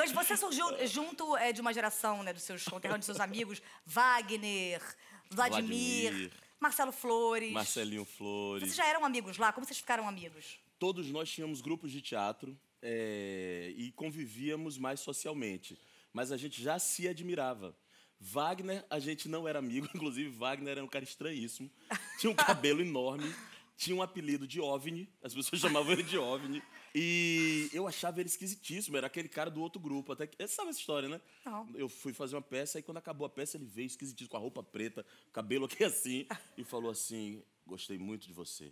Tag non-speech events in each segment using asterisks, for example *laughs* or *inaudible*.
Mas você surgiu junto é, de uma geração, né, dos seus conterrâneos, dos seus amigos, Wagner, Vladimir, Vladimir, Marcelo Flores. Marcelinho Flores. Vocês já eram amigos lá? Como vocês ficaram amigos? Todos nós tínhamos grupos de teatro é, e convivíamos mais socialmente, mas a gente já se admirava. Wagner, a gente não era amigo, *laughs* inclusive Wagner era um cara estranhíssimo, tinha um cabelo enorme tinha um apelido de OVNI, as pessoas *laughs* chamavam ele de OVNI. E eu achava ele esquisitíssimo, era aquele cara do outro grupo. Até que, você sabe essa história, né? Não. Eu fui fazer uma peça, e quando acabou a peça, ele veio esquisitíssimo, com a roupa preta, cabelo *laughs* aqui assim, e falou assim: Gostei muito de você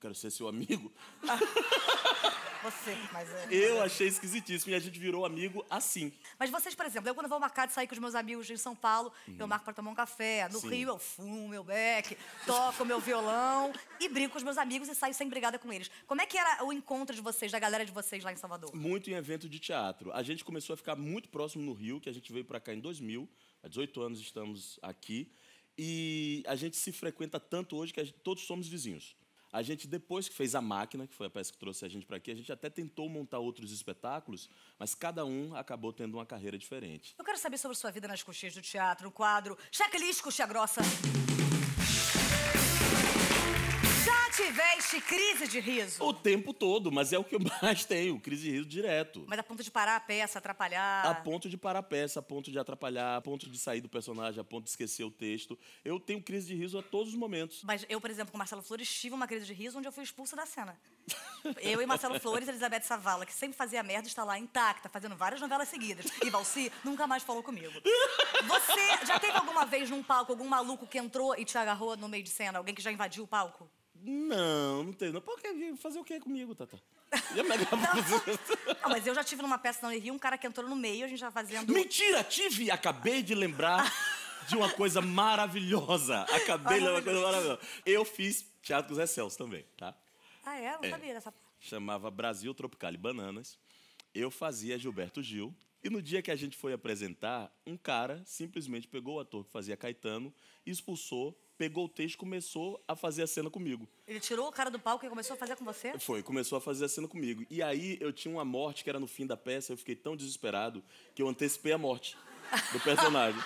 quero ser seu amigo. *laughs* Você, mas é. Eu achei esquisitíssimo e a gente virou amigo assim. Mas vocês, por exemplo, eu quando vou marcar de sair com os meus amigos em São Paulo, uhum. eu marco para tomar um café. No Sim. Rio, eu fumo meu beck, toco meu violão e brinco com os meus amigos e saio sem brigada com eles. Como é que era o encontro de vocês, da galera de vocês lá em Salvador? Muito em evento de teatro. A gente começou a ficar muito próximo no Rio, que a gente veio para cá em 2000. Há 18 anos estamos aqui. E a gente se frequenta tanto hoje que gente, todos somos vizinhos. A gente, depois que fez a máquina, que foi a peça que trouxe a gente para aqui, a gente até tentou montar outros espetáculos, mas cada um acabou tendo uma carreira diferente. Eu quero saber sobre sua vida nas coxinhas do teatro, no quadro Checklist Coxinha Grossa. crise de riso? O tempo todo, mas é o que eu *laughs* mais tenho, crise de riso direto. Mas a ponto de parar a peça, atrapalhar. A ponto de parar a peça, a ponto de atrapalhar, a ponto de sair do personagem, a ponto de esquecer o texto. Eu tenho crise de riso a todos os momentos. Mas eu, por exemplo, com Marcelo Flores, tive uma crise de riso onde eu fui expulsa da cena. Eu e Marcelo *laughs* Flores, Elizabeth Savala, que sempre fazia merda, está lá intacta, fazendo várias novelas seguidas. E Valci nunca mais falou comigo. Você já teve alguma vez num palco algum maluco que entrou e te agarrou no meio de cena? Alguém que já invadiu o palco? Não, não tem. Não. Pô, fazer o que comigo, Tata? *laughs* não, não, mas eu já tive numa peça não Rio um cara que entrou no meio, a gente já fazendo. Mentira, tive! Acabei de lembrar de uma coisa maravilhosa. Acabei de lembrar de uma coisa maravilhosa. Eu fiz teatro com o Zé Celso também, tá? Ah, é? Não é. sabia dessa Chamava Brasil Tropical e Bananas. Eu fazia Gilberto Gil e no dia que a gente foi apresentar, um cara simplesmente pegou o ator que fazia Caetano, expulsou, pegou o texto e começou a fazer a cena comigo. Ele tirou o cara do palco e começou a fazer com você? Foi, começou a fazer a cena comigo. E aí eu tinha uma morte que era no fim da peça, eu fiquei tão desesperado que eu antecipei a morte do *laughs* personagem.